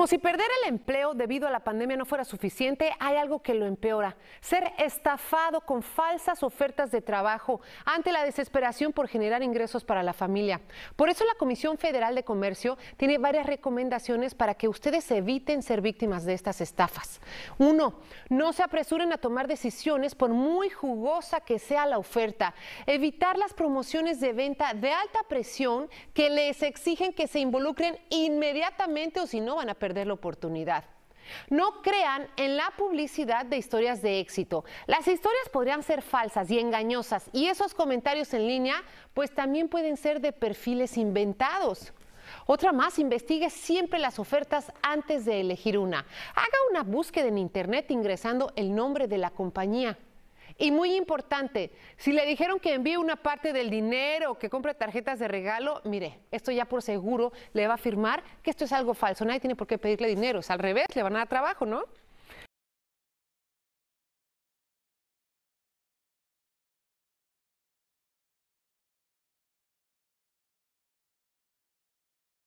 Como si perder el empleo debido a la pandemia no fuera suficiente, hay algo que lo empeora. Ser estafado con falsas ofertas de trabajo ante la desesperación por generar ingresos para la familia. Por eso la Comisión Federal de Comercio tiene varias recomendaciones para que ustedes eviten ser víctimas de estas estafas. Uno, no se apresuren a tomar decisiones por muy jugosa que sea la oferta. Evitar las promociones de venta de alta presión que les exigen que se involucren inmediatamente o si no van a perder la oportunidad. No crean en la publicidad de historias de éxito. Las historias podrían ser falsas y engañosas y esos comentarios en línea pues también pueden ser de perfiles inventados. Otra más, investigue siempre las ofertas antes de elegir una. Haga una búsqueda en Internet ingresando el nombre de la compañía. Y muy importante, si le dijeron que envíe una parte del dinero, que compre tarjetas de regalo, mire, esto ya por seguro le va a afirmar que esto es algo falso. Nadie tiene por qué pedirle dinero. al revés, le van a dar trabajo, ¿no?